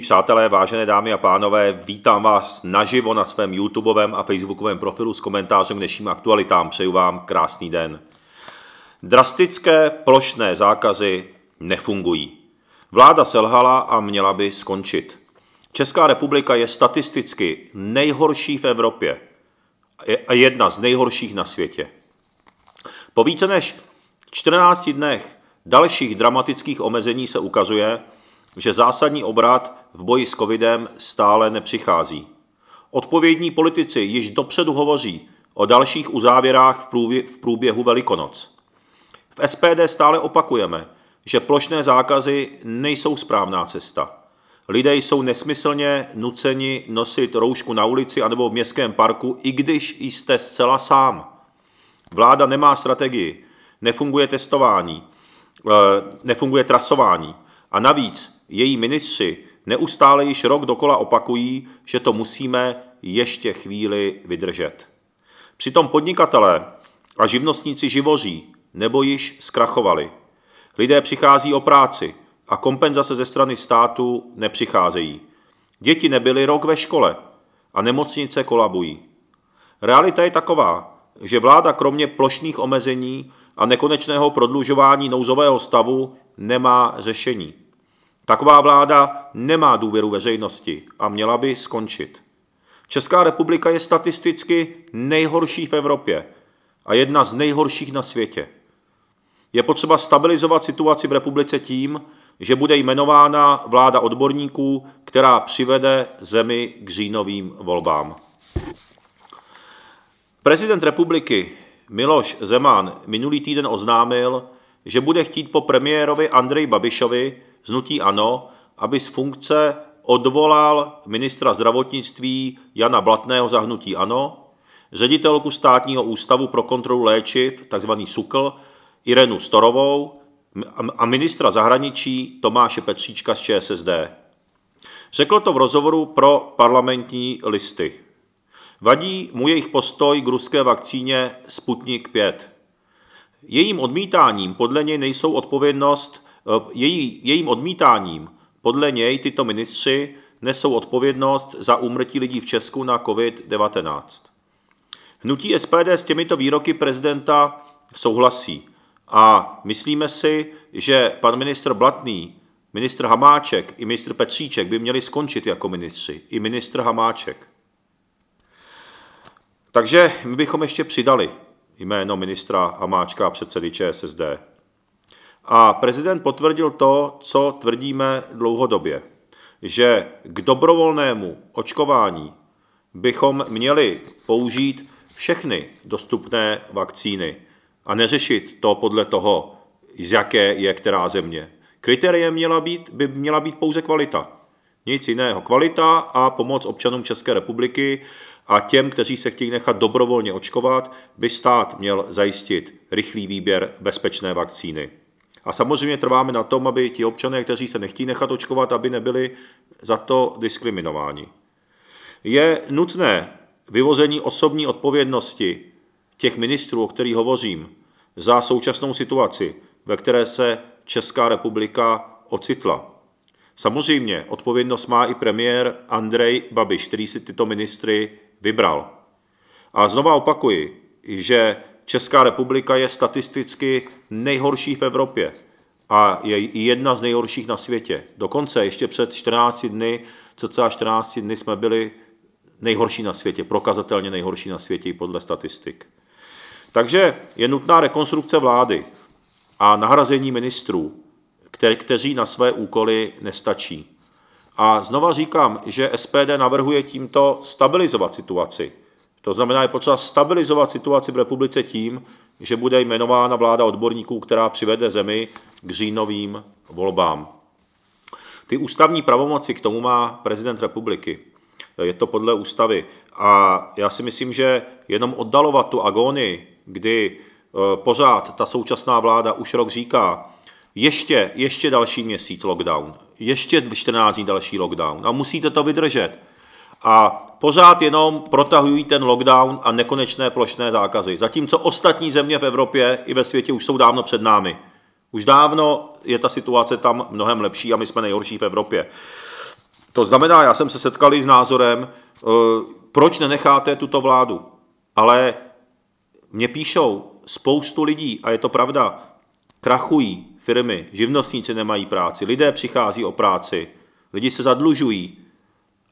Přátelé, vážené dámy a pánové, vítám vás naživo na svém YouTubeovém a Facebookovém profilu s komentářem k dnešním aktualitám. Přeju vám krásný den. Drastické plošné zákazy nefungují. Vláda selhala a měla by skončit. Česká republika je statisticky nejhorší v Evropě a jedna z nejhorších na světě. Po více než 14 dnech dalších dramatických omezení se ukazuje, že zásadní obrat v boji s covidem stále nepřichází. Odpovědní politici již dopředu hovoří o dalších uzávěrách v průběhu Velikonoc. V SPD stále opakujeme, že plošné zákazy nejsou správná cesta. Lidé jsou nesmyslně nuceni nosit roušku na ulici anebo v městském parku, i když jste zcela sám. Vláda nemá strategii, nefunguje testování, eh, nefunguje trasování. A navíc její ministři neustále již rok dokola opakují, že to musíme ještě chvíli vydržet. Přitom podnikatelé a živnostníci živoří nebo již zkrachovali. Lidé přichází o práci a kompenzace ze strany státu nepřicházejí. Děti nebyly rok ve škole a nemocnice kolabují. Realita je taková, že vláda kromě plošných omezení a nekonečného prodlužování nouzového stavu nemá řešení. Taková vláda nemá důvěru veřejnosti a měla by skončit. Česká republika je statisticky nejhorší v Evropě a jedna z nejhorších na světě. Je potřeba stabilizovat situaci v republice tím, že bude jmenována vláda odborníků, která přivede zemi k říjnovým volbám. Prezident republiky Miloš Zeman minulý týden oznámil, že bude chtít po premiérovi Andreji Babišovi hnutí ANO, aby z funkce odvolal ministra zdravotnictví Jana Blatného za hnutí ANO, ředitelku státního ústavu pro kontrolu léčiv, tzv. SUKL, Irenu Storovou a ministra zahraničí Tomáše Petříčka z ČSSD. Řekl to v rozhovoru pro parlamentní listy. Vadí mu jejich postoj k ruské vakcíně Sputnik 5. Jejím odmítáním podle něj nejsou odpovědnost Eh, její, jejím odmítáním podle něj tyto ministři nesou odpovědnost za úmrtí lidí v Česku na COVID-19. Hnutí SPD s těmito výroky prezidenta souhlasí a myslíme si, že pan ministr Blatný, ministr Hamáček i ministr Petříček by měli skončit jako ministři. I ministr Hamáček. Takže my bychom ještě přidali jméno ministra Hamáčka a předsedy ČSSD. A prezident potvrdil to, co tvrdíme dlouhodobě, že k dobrovolnému očkování bychom měli použít všechny dostupné vakcíny a neřešit to podle toho, z jaké je která země. Kritériem měla být, by měla být pouze kvalita. Nic jiného. Kvalita a pomoc občanům České republiky a těm, kteří se chtějí nechat dobrovolně očkovat, by stát měl zajistit rychlý výběr bezpečné vakcíny. A samozřejmě trváme na tom, aby ti občané, kteří se nechtí nechat očkovat, aby nebyli za to diskriminováni. Je nutné vyvození osobní odpovědnosti těch ministrů, o kterých hovořím, za současnou situaci, ve které se Česká republika ocitla. Samozřejmě odpovědnost má i premiér Andrej Babiš, který si tyto ministry vybral. A znova opakuji, že Česká republika je statisticky nejhorší v Evropě a je jedna z nejhorších na světě. Dokonce ještě před 14 dny, cca 14 dny jsme byli nejhorší na světě, prokazatelně nejhorší na světě i podle statistik. Takže je nutná rekonstrukce vlády a nahrazení ministrů, kter- kteří na své úkoly nestačí. A znova říkám, že SPD navrhuje tímto stabilizovat situaci to znamená, je potřeba stabilizovat situaci v republice tím, že bude jmenována vláda odborníků, která přivede zemi k říjnovým volbám. Ty ústavní pravomoci k tomu má prezident republiky. Je to podle ústavy. A já si myslím, že jenom oddalovat tu agónii, kdy e, pořád ta současná vláda už rok říká, ještě, ještě další měsíc lockdown, ještě 14 dní další lockdown a musíte to vydržet a pořád jenom protahují ten lockdown a nekonečné plošné zákazy. Zatímco ostatní země v Evropě i ve světě už jsou dávno před námi. Už dávno je ta situace tam mnohem lepší a my jsme nejhorší v Evropě. To znamená, já jsem se setkal i s názorem, eh, proč nenecháte tuto vládu. Ale mě píšou spoustu lidí, a je to pravda, krachují firmy, živnostníci nemají práci, lidé přichází o práci, lidi se zadlužují,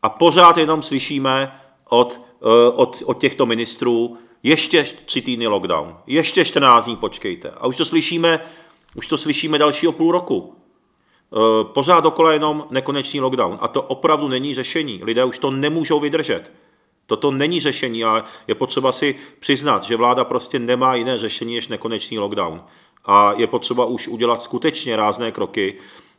a pořád jenom slyšíme od, eh, od, od těchto ministrů ještě tři týdny lockdown, ještě 14 dní počkejte. A už to slyšíme, už to slyšíme dalšího půl roku. Eh, pořád dokola jenom nekonečný lockdown. A to opravdu není řešení. Lidé už to nemůžou vydržet. Toto není řešení a je potřeba si přiznat, že vláda prostě nemá jiné řešení než nekonečný lockdown. A je potřeba už udělat skutečně rázné kroky,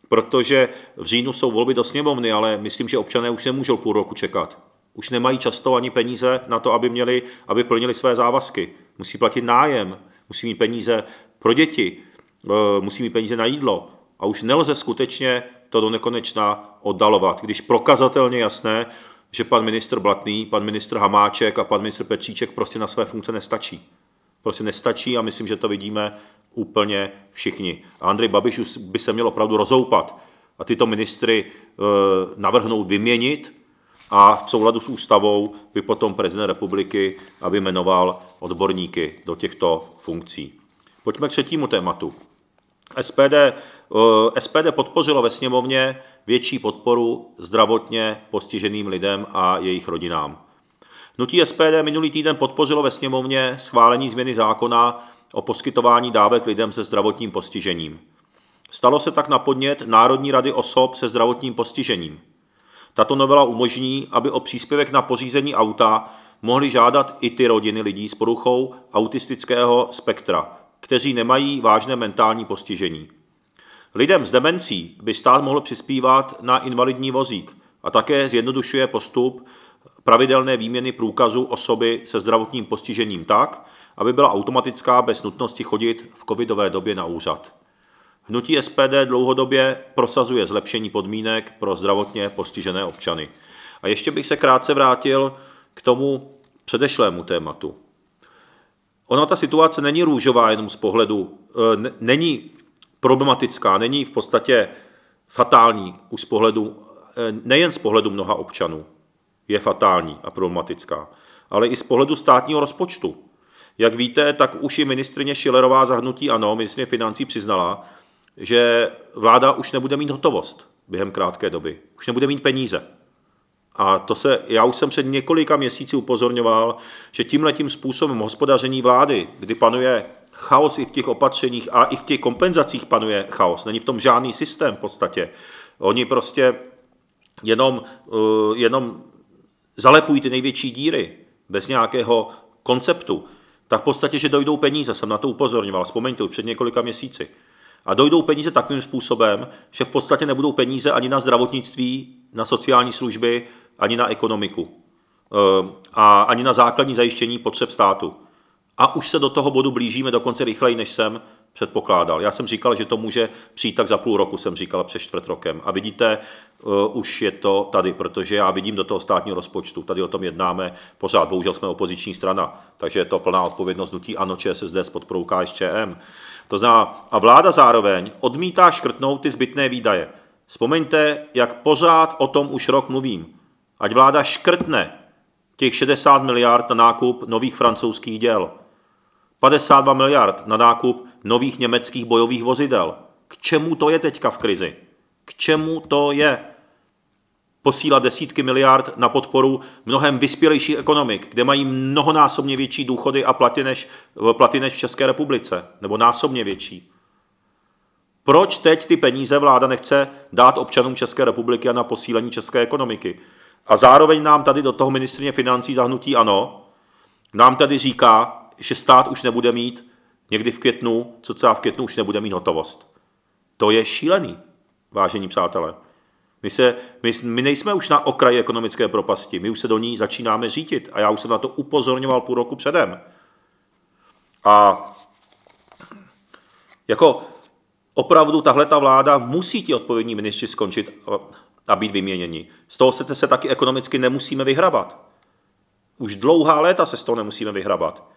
protože v říjnu jsou volby do sněmovny, ale myslím, že občané už nemůžou půl roku čekat. Už nemají často ani peníze na to, aby, měli, aby plnili své závazky. Musí platit nájem, musí mít peníze pro děti, eh, musí mít peníze na jídlo. A už nelze skutečně to do nekonečna oddalovat, když prokazatelně jasné, že pan ministr Blatný, pan ministr Hamáček a pan ministr Petříček prostě na své funkce nestačí prostě nestačí a myslím, že to vidíme úplně všichni. A Andrej Babiš už by se měl opravdu rozoupat a tyto ministry e, navrhnout vyměnit a v souladu s ústavou by potom prezident republiky aby jmenoval odborníky do těchto funkcí. Pojďme k třetímu tématu. SPD, e, SPD podpořilo ve sněmovně větší podporu zdravotně postiženým lidem a jejich rodinám. Hnutí SPD minulý týden podpořilo ve sněmovně schválení změny zákona o poskytování dávek lidem se zdravotním postižením. Stalo se tak na podnět Národní rady osob se zdravotním postižením. Tato novela umožní, aby o příspěvek na pořízení auta mohly žádat i ty rodiny lidí s poruchou autistického spektra, kteří nemají vážné mentální postižení. Lidem s demencí by stát mohl přispívat na invalidní vozík a také zjednodušuje postup pravidelné výměny průkazu osoby se zdravotním postižením tak, aby byla automatická bez nutnosti chodit v covidové době na úřad. Hnutí SPD dlouhodobě prosazuje zlepšení podmínek pro zdravotně postižené občany. A ještě bych se krátce vrátil k tomu předešlému tématu. Ona ta situace není růžová jenom z pohledu, e, není problematická, není v podstatě fatální už z pohledu, e, nejen z pohledu mnoha občanů je fatální a problematická, ale i z pohledu státního rozpočtu. Jak víte, tak už i ministrině Šilerová zahnutí ano, ministrině financí přiznala, že vláda už nebude mít hotovost během krátké doby. Už nebude mít peníze. A to se, já už jsem před několika měsíci upozorňoval, že tím způsobem hospodaření vlády, kdy panuje chaos i v těch opatřeních a i v těch kompenzacích panuje chaos. Není v tom žádný systém v podstatě. Oni prostě jenom, eh, jenom zalepují ty největší díry bez nějakého konceptu, tak v podstatě, že dojdou peníze, jsem na to upozorňoval, vzpomeňte už před několika měsíci. A dojdou peníze takovým způsobem, že v podstatě nebudou peníze ani na zdravotnictví, na sociální služby, ani na ekonomiku. Ehm, a ani na základní zajištění potřeb státu. A už se do toho bodu blížíme dokonce rychleji, než jsem předpokládal. Já jsem říkal, že to může přijít tak za půl roku, jsem říkal před čtvrt rokem. A vidíte, uh, už je to tady, protože já vidím do toho státního rozpočtu. Tady o tom jednáme pořád, bohužel jsme opoziční strana, takže je to plná odpovědnost nutí ANO ČSSD s podporou KSČM. To znamená, a vláda zároveň odmítá škrtnout ty zbytné výdaje. Vzpomeňte, jak pořád o tom už rok mluvím. Ať vláda škrtne těch 60 miliard na nákup nových francouzských děl. 52 miliard na nákup nových německých bojových vozidel. K čemu to je teďka v krizi? K čemu to je? Posílat desítky miliard na podporu mnohem vyspělejších ekonomik, kde mají mnohonásobně větší důchody a platy než, platy než v České republice, nebo násobně větší. Proč teď ty peníze vláda nechce dát občanům České republiky a na posílení české ekonomiky? A zároveň nám tady do toho ministrně financí zahnutí ano, nám tady říká, že stát už nebude mít někdy v květnu, co celá v květnu už nebude mít hotovost. To je šílený, vážení přátelé. My, se, my, my nejsme už na okraji ekonomické propasti, my už se do ní začínáme řítit a já už jsem na to upozorňoval půl roku předem. A jako opravdu tahle ta vláda musí ti odpovědní ministři skončit a být vyměněni. Z toho sice se taky ekonomicky nemusíme vyhrabat. Už dlouhá léta se z toho nemusíme vyhrabat.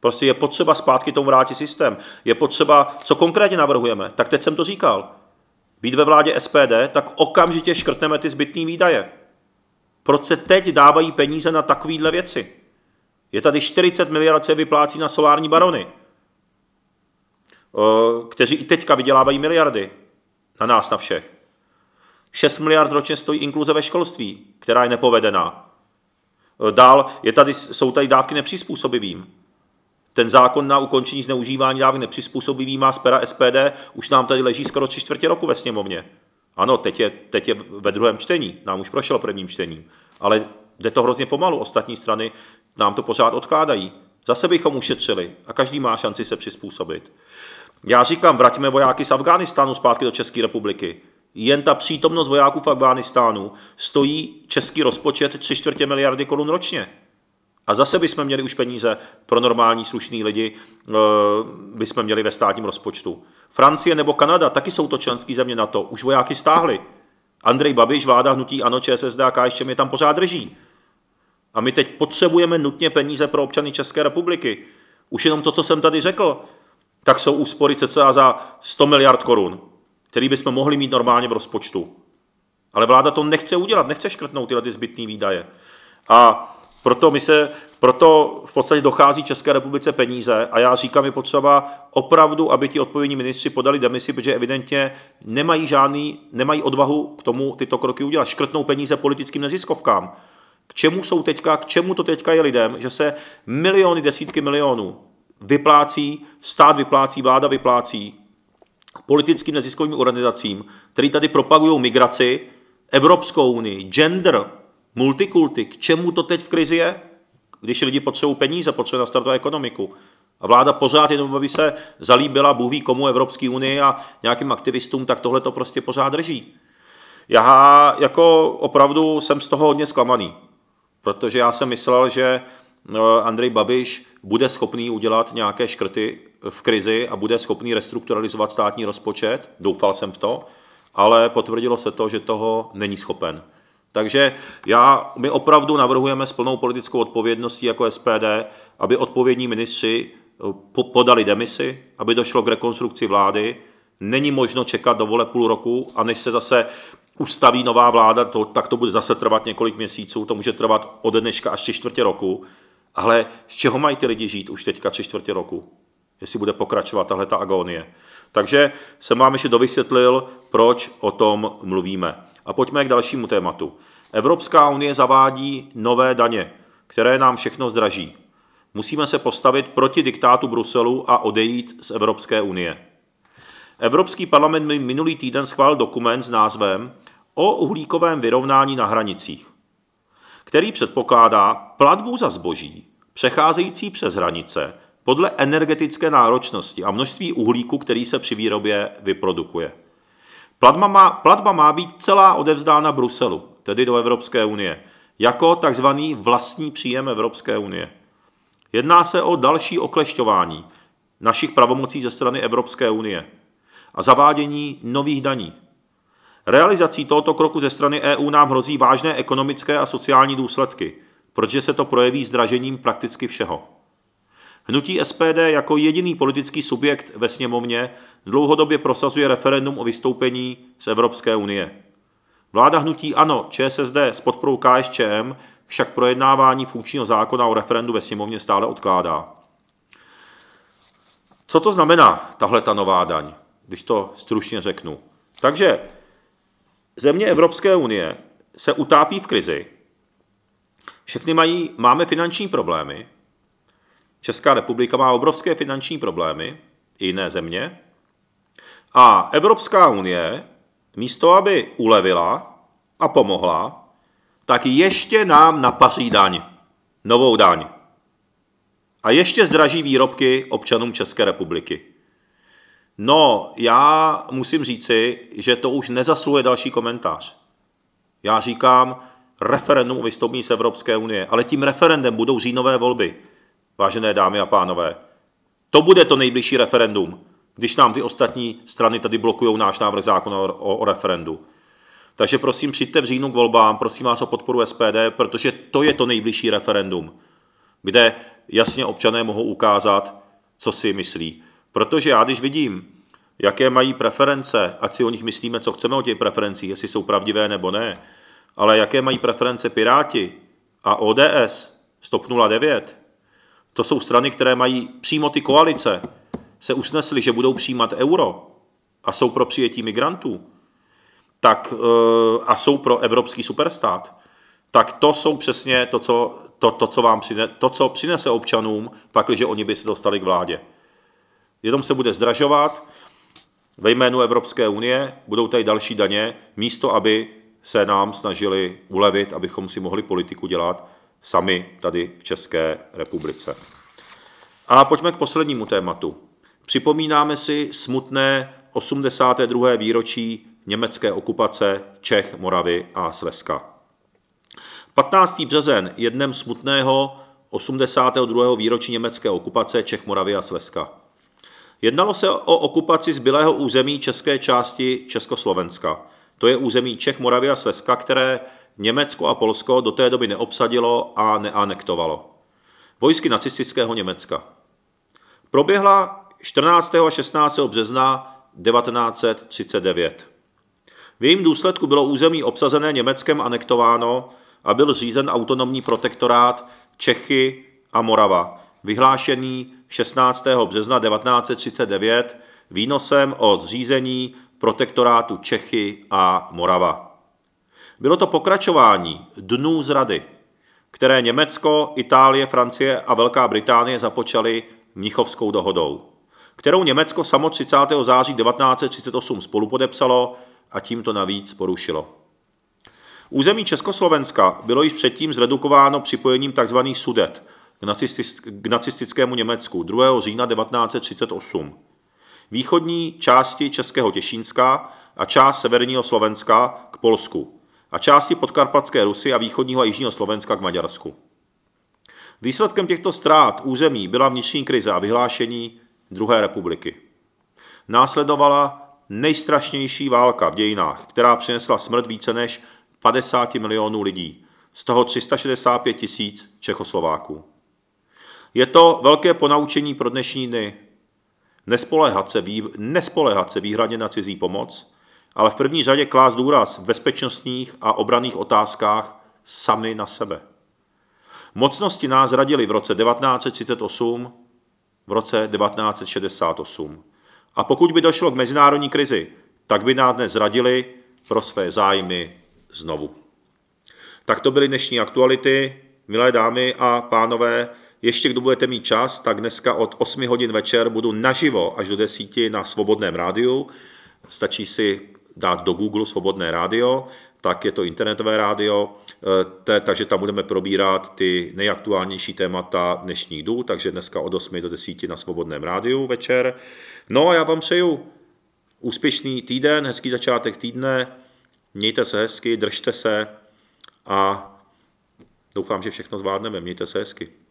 Prostě je potřeba zpátky tomu vrátit systém. Je potřeba, co konkrétně navrhujeme, tak teď jsem to říkal. Být ve vládě SPD, tak okamžitě škrtneme ty zbytné výdaje. Proč se teď dávají peníze na takovéhle věci? Je tady 40 miliard se vyplácí na solární barony, eh, kteří i teďka vydělávají miliardy. Na nás, na všech. 6 miliard ročně stojí inkluze ve školství, která je nepovedená. Eh, dál je tady, jsou tady dávky nepřizpůsobivým. Ten zákon na ukončení zneužívání dávek nepřizpůsobivý má z pera SPD, už nám tady leží skoro tři čtvrtě roku ve sněmovně. Ano, teď je, teď je ve druhém čtení, nám už prošel prvním čtením, ale jde to hrozně pomalu, ostatní strany nám to pořád odkládají. Zase bychom ušetřili a každý má šanci se přizpůsobit. Já říkám, vraťme vojáky z Afghánistánu zpátky do České republiky. Jen ta přítomnost vojáků v Afghánistánu stojí český rozpočet 3 čtvrtě miliardy korun ročně. A zase bychom měli už peníze pro normální slušný lidi, eh, bychom měli ve státním rozpočtu. Francie nebo Kanada, taky jsou to členské země na to, už vojáky stáhli. Andrej Babiš, vláda hnutí ANO, ČSSD a KSČM je tam pořád drží. A my teď potřebujeme nutně peníze pro občany České republiky. Už jenom to, co jsem tady řekl, tak jsou úspory cca za 100 miliard korun, který bychom mohli mít normálně v rozpočtu. Ale vláda to nechce udělat, nechce škrtnout tyhle ty zbytné výdaje. A proto, my se, proto v podstatě dochází České republice peníze a já říkám, je potřeba opravdu, aby ti odpovědní ministři podali demisi, protože evidentně nemají žádný, nemají odvahu k tomu tyto kroky udělat. Škrtnou peníze politickým neziskovkám. K čemu jsou teďka, k čemu to teďka je lidem, že se miliony, desítky milionů vyplácí, stát vyplácí, vláda vyplácí politickým neziskovým organizacím, který tady propagují migraci, Evropskou unii, gender, multikulty, k čemu to teď v krizi je? Když lidi potřebují peníze, potřebují nastartovat ekonomiku. A vláda pořád jenom, aby se zalíbila, Bůh ví komu, Evropské unii a nějakým aktivistům, tak tohle to prostě pořád drží. Já jako opravdu jsem z toho hodně zklamaný, protože já jsem myslel, že eh, Andrej Babiš bude schopný udělat nějaké škrty v krizi a bude schopný restrukturalizovat státní rozpočet. Doufal jsem v to, ale potvrdilo se to, že toho není schopen. Takže já, my opravdu navrhujeme s plnou politickou odpovědností jako SPD, aby odpovědní ministři eh, podali demisi, aby došlo k rekonstrukci vlády. Není možno čekat do vole půl roku a než se zase ustaví nová vláda, to, tak to bude zase trvat několik měsíců, to může trvat od dneška až tři čtvrtě roku. Ale z čeho mají ty lidi žít už teďka tři čtvrtě roku? Jestli bude pokračovat tahle ta agonie. Takže jsem vám ještě dovysvětlil, proč o tom mluvíme. A pojďme k dalšímu tématu. Evropská unie zavádí nové daně, které nám všechno zdraží. Musíme se postavit proti diktátu Bruselu a odejít z Evropské unie. Evropský parlament minulý týden schválil dokument s názvem o uhlíkovém vyrovnání na hranicích, který předpokládá platbu za zboží přecházející přes hranice podle energetické náročnosti a množství uhlíku, který se při výrobě vyprodukuje. Platba má, platba má být celá odevzdána Bruselu, tedy do Evropské unie, jako takzvaný vlastní příjem Evropské unie. Jedná se o další oklešťování našich pravomocí ze strany Evropské unie a zavádění nových daní. Realizací tohoto kroku ze strany EU nám hrozí vážné ekonomické a sociální důsledky, protože se to projeví zdražením prakticky všeho. Hnutí SPD jako jediný politický subjekt ve sněmovně dlouhodobě prosazuje referendum o vystoupení z Evropské unie. Vláda hnutí ANO, ČSSD s podporou KSČM však projednávání funkčního zákona o referendu ve sněmovně stále odkládá. Co to znamená tahle ta nová daň, když to stručně řeknu? Takže země Evropské unie se utápí v krizi, všechny mají, máme finanční problémy, Česká republika má obrovské finanční problémy, i jiné země. A Evropská unie, místo aby ulevila a pomohla, tak ještě nám napaří daň, novou daň. A ještě zdraží výrobky občanům České republiky. No, já musím říci, že to už nezasluje další komentář. Já říkám referendum o vystoupení z Evropské unie, ale tím referendem budou říjnové volby vážené dámy a pánové. To bude to nejbližší referendum, když nám ty ostatní strany tady blokují náš návrh zákona o, o, referendu. Takže prosím, přijďte v říjnu k volbám, prosím vás o podporu SPD, protože to je to nejbližší referendum, kde jasně občané mohou ukázat, co si myslí. Protože já, když vidím, jaké mají preference, ať si o nich myslíme, co chceme o těch preferencích, jestli jsou pravdivé nebo ne, ale jaké mají preference Piráti a ODS, Stop 09, to jsou strany, které mají přímo ty koalice, se usnesly, že budou přijímat euro a jsou pro přijetí migrantů, tak, eh, a jsou pro evropský superstát, tak to jsou přesně to, co, to, to, co, vám přine, to, co přinese občanům, pakliže oni by se dostali k vládě. Jenom se bude zdražovat ve jménu Evropské unie, budou tady další daně, místo aby se nám snažili ulevit, abychom si mohli politiku dělat sami tady v České republice. A pojďme k poslednímu tématu. Připomínáme si smutné 82. výročí německé okupace Čech, Moravy a Slezska. 15. březen je dnem smutného 82. výročí německé okupace Čech, Moravy a Slezska. Jednalo se o okupaci zbylého území české části Československa. To je území Čech, Moravy a Slezska, které Německo a Polsko do té doby neobsadilo a neanektovalo. Vojsky nacistického Německa. Proběhla 14. a 16. března 1939. V jejím důsledku bylo území obsazené Německem anektováno a byl řízen autonomní protektorát Čechy a Morava, vyhlášený 16. března 1939 výnosem o zřízení protektorátu Čechy a Morava. Bylo to pokračování dnů zrady, které Německo, Itálie, Francie a Velká Británie započaly Mnichovskou dohodou, kterou Německo samo 30. září 1938 spolupodepsalo a tím to navíc porušilo. Území Československa bylo již předtím zredukováno připojením tzv. Sudet k nacistickému Německu 2. října 1938. Východní části Českého Těšínska a část severního Slovenska k Polsku a části podkarpatské Rusy a východního a jižního Slovenska k Maďarsku. Výsledkem těchto ztrát území byla vnitřní krize a vyhlášení druhé republiky. Následovala nejstrašnější válka v dějinách, která přinesla smrt více než 50 milionů lidí, z toho 365 tisíc Čechoslováků. Je to velké ponaučení pro dnešní dny. Nespoléhat se, vý... nespoléhat se výhradně na cizí pomoc ale v první řadě klást důraz v bezpečnostních a obraných otázkách sami na sebe. Mocnosti nás radili v roce 1938, v roce 1968. A pokud by došlo k mezinárodní krizi, tak by nás dnes radili pro své zájmy znovu. Tak to byly dnešní aktuality. Milé dámy a pánové, ještě kdo budete mít čas, tak dneska od 8 hodin večer budu naživo až do 10 na Svobodném rádiu. Stačí si dát do Google svobodné rádio, tak je to internetové rádio, eh, te, takže tam budeme probírat ty nejaktuálnější témata dnešní dů, takže dneska od 8 do 10 na svobodném rádiu večer. No a já vám přeju úspěšný týden, hezký začátek týdne, mějte se hezky, držte se a doufám, že všechno zvládneme, mějte se hezky.